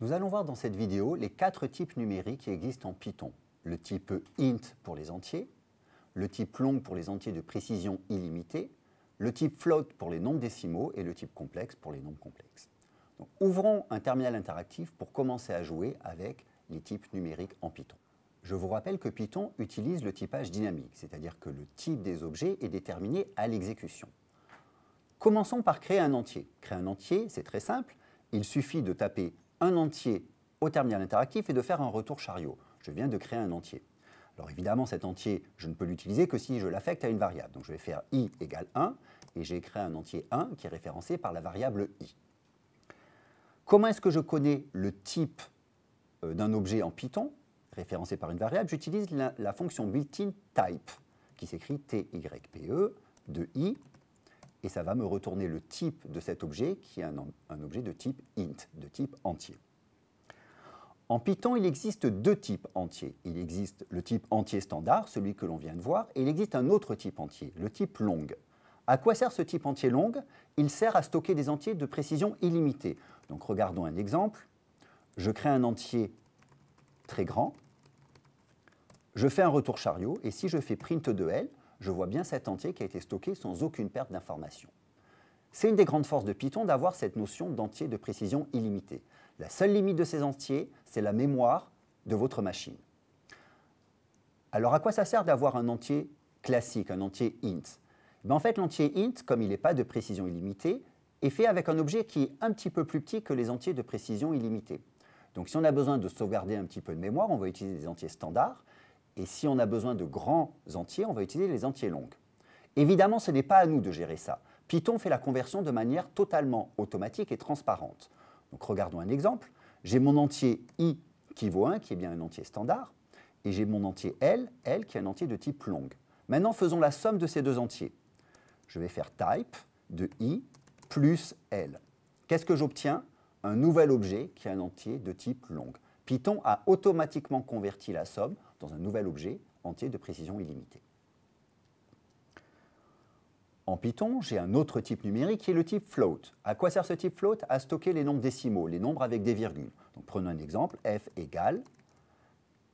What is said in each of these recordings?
Nous allons voir dans cette vidéo les quatre types numériques qui existent en Python. Le type int pour les entiers, le type long pour les entiers de précision illimitée, le type float pour les nombres décimaux et le type complexe pour les nombres complexes. ouvrons un terminal interactif pour commencer à jouer avec les types numériques en Python. Je vous rappelle que Python utilise le typage dynamique, c'est-à-dire que le type des objets est déterminé à l'exécution. Commençons par créer un entier. Créer un entier, c'est très simple. Il suffit de taper un entier au terminal interactif et de faire un retour chariot. Je viens de créer un entier. Alors évidemment, cet entier, je ne peux l'utiliser que si je l'affecte à une variable. Donc je vais faire i égale 1, et j'ai créé un entier 1 qui est référencé par la variable i. Comment est-ce que je connais le type euh, d'un objet en Python, référencé par une variable J'utilise la, fonction built-in type, qui s'écrit type de i et ça va me retourner le type de cet objet qui est un, objet de type int, de type entier. En Python, il existe deux types entiers. Il existe le type entier standard, celui que l'on vient de voir, et il existe un autre type entier, le type long. À quoi sert ce type entier long Il sert à stocker des entiers de précision illimitée. Donc regardons un exemple. Je crée un entier très grand, je fais un retour chariot, et si je fais print de L, je vois bien cet entier qui a été stocké sans aucune perte d'information. C'est une des grandes forces de Python d'avoir cette notion d'entier de précision illimitée. La seule limite de ces entiers, c'est la mémoire de votre machine. Alors à quoi ça sert d'avoir un entier classique, un entier int eh En fait, l'entier int, comme il n'est pas de précision illimitée, est fait avec un objet qui est un petit peu plus petit que les entiers de précision illimitée. Donc si on a besoin de sauvegarder un petit peu de mémoire, on va utiliser des entiers standards, et si on a besoin de grands entiers, on va utiliser les entiers longs. Évidemment, ce n'est pas à nous de gérer ça. Python fait la conversion de manière totalement automatique et transparente. Donc regardons un exemple. J'ai mon entier i qui vaut 1, qui est bien un entier standard, et j'ai mon entier L, L qui est un entier de type long. Maintenant, faisons la somme de ces deux entiers. Je vais faire type de i plus L. Qu'est-ce que j'obtiens Un nouvel objet qui est un entier de type long. Python a automatiquement converti la somme dans un nouvel objet entier de précision illimitée. En Python, j'ai un autre type numérique qui est le type float. À quoi sert ce type float À stocker les nombres décimaux, les nombres avec des virgules. prenons un exemple, f égale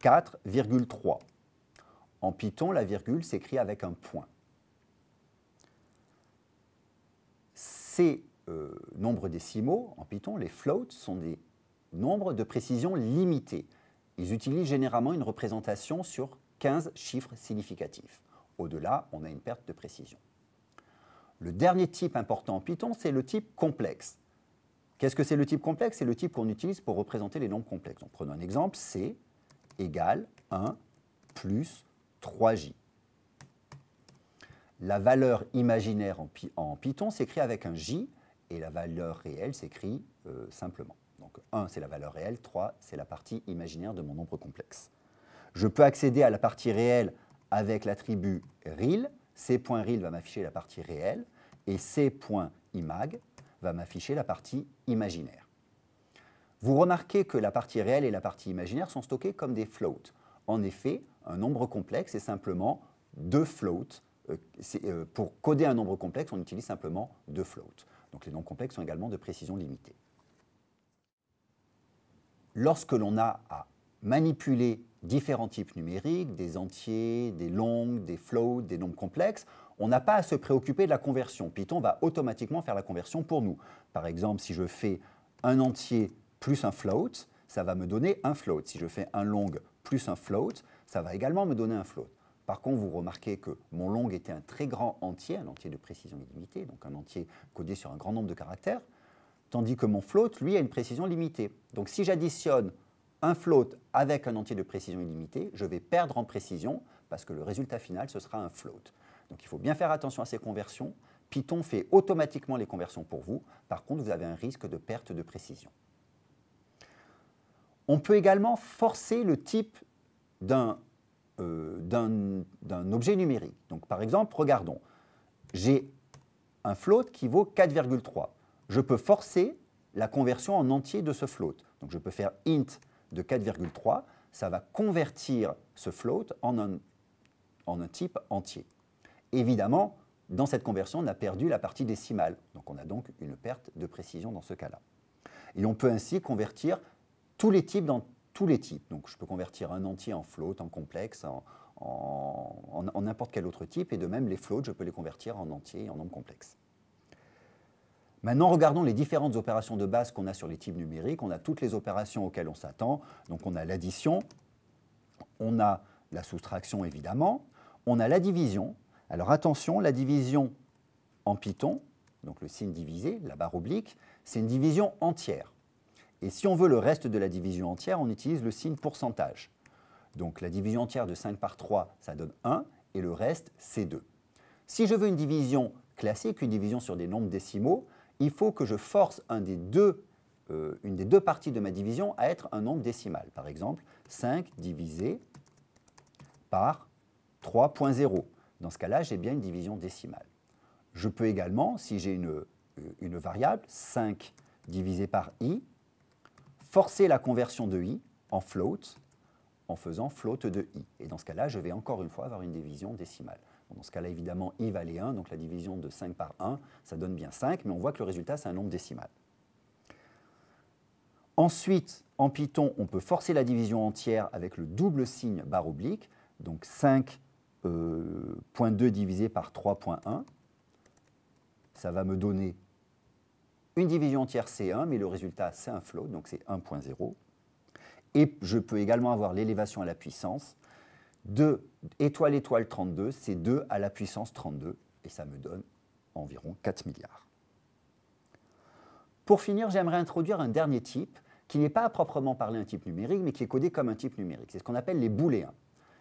4,3. En Python, la virgule s'écrit avec un point. Ces euh, nombres décimaux, en Python, les floats, sont des nombres de précision limitée. Ils utilisent généralement une représentation sur 15 chiffres significatifs. Au-delà, on a une perte de précision. Le dernier type important en Python, c'est le type complexe. Qu'est-ce que c'est le type complexe C'est le type qu'on utilise pour représenter les nombres complexes. On prenons un exemple, C égale 1 plus 3J. La valeur imaginaire en, Python s'écrit avec un J et la valeur réelle s'écrit euh, simplement. Donc 1, c'est la valeur réelle, 3, c'est la partie imaginaire de mon nombre complexe. Je peux accéder à la partie réelle avec l'attribut real, c.real va m'afficher la partie réelle, et c.imag va m'afficher la partie imaginaire. Vous remarquez que la partie réelle et la partie imaginaire sont stockées comme des floats. En effet, un nombre complexe est simplement deux floats. Euh, euh, pour coder un nombre complexe, on utilise simplement deux floats. Donc les nombres complexes sont également de précision limitée lorsque l'on a à manipuler différents types numériques, des entiers, des longues, des floats, des nombres complexes, on n'a pas à se préoccuper de la conversion. Python va automatiquement faire la conversion pour nous. Par exemple, si je fais un entier plus un float, ça va me donner un float. Si je fais un long plus un float, ça va également me donner un float. Par contre, vous remarquez que mon long était un très grand entier, un entier de précision illimitée, donc un entier codé sur un grand nombre de caractères tandis que mon float, lui, a une précision limitée. Donc si j'additionne un float avec un entier de précision illimitée, je vais perdre en précision parce que le résultat final, ce sera un float. Donc il faut bien faire attention à ces conversions. Python fait automatiquement les conversions pour vous. Par contre, vous avez un risque de perte de précision. On peut également forcer le type d'un euh, objet numérique. Donc par exemple, regardons, j'ai un float qui vaut 4,3 je peux forcer la conversion en entier de ce float. Donc je peux faire int de 4,3, ça va convertir ce float en un, type entier. Évidemment, dans cette conversion, on a perdu la partie décimale. Donc on a donc une perte de précision dans ce cas-là. Et on peut ainsi convertir tous les types dans tous les types. Donc je peux convertir un entier en float, en complexe, en, en n'importe quel autre type. Et de même, les floats, je peux les convertir en entier et en nombre complexe. Maintenant, regardons les différentes opérations de base qu'on a sur les types numériques. On a toutes les opérations auxquelles on s'attend. Donc on a l'addition, on a la soustraction évidemment, on a la division. Alors attention, la division en Python, donc le signe divisé, la barre oblique, c'est une division entière. Et si on veut le reste de la division entière, on utilise le signe pourcentage. Donc la division entière de 5 par 3, ça donne 1, et le reste, c'est 2. Si je veux une division classique, une division sur des nombres décimaux, il faut que je force euh, une des deux parties de ma division à être un nombre décimal. Par exemple, 5 divisé par 3.0. Dans ce cas-là, j'ai bien une division décimale. Je peux également, si j'ai une, euh, une variable, 5 divisé par i, forcer la conversion de i en float en faisant float de i. Et dans ce cas-là, je vais encore une fois avoir une division décimale. Dans ce cas-là, évidemment, i valait 1, donc la division de 5 par 1, ça donne bien 5, mais on voit que le résultat, c'est un nombre décimal. Ensuite, en Python, on peut forcer la division entière avec le double signe barre oblique, donc 5.2 euh, divisé par 3.1. Ça va me donner une division entière, c'est 1, mais le résultat, c'est un float, donc c'est 1.0. Et je peux également avoir l'élévation à la puissance, 2 étoile étoile 32, c'est 2 à la puissance 32, et ça me donne environ 4 milliards. Pour finir, j'aimerais introduire un dernier type, qui n'est pas à proprement parler un type numérique, mais qui est codé comme un type numérique. C'est ce qu'on appelle les booléens.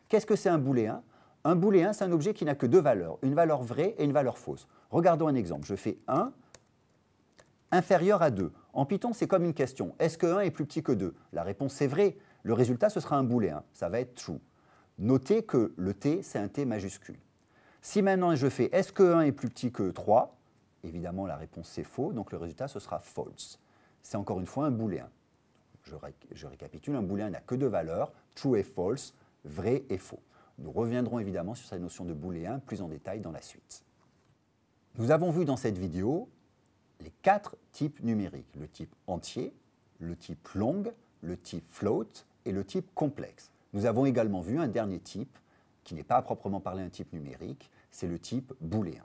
Qu'est-ce que c'est un booléen Un booléen, c'est un objet qui n'a que deux valeurs, une valeur vraie et une valeur fausse. Regardons un exemple. Je fais 1 inférieur à 2. En Python, c'est comme une question. Est-ce que 1 est plus petit que 2 La réponse est vraie. Le résultat, ce sera un booléen. Ça va être true. Notez que le t, c'est un t majuscule. Si maintenant je fais est-ce que 1 est plus petit que 3, évidemment la réponse c'est faux, donc le résultat ce sera false. C'est encore une fois un booléen. Je, je récapitule, un booléen n'a que deux valeurs, true et false, vrai et faux. Nous reviendrons évidemment sur cette notion de booléen plus en détail dans la suite. Nous avons vu dans cette vidéo les quatre types numériques, le type entier, le type long, le type float et le type complexe. Nous avons également vu un dernier type, qui n'est pas à proprement parler un type numérique, c'est le type booléen.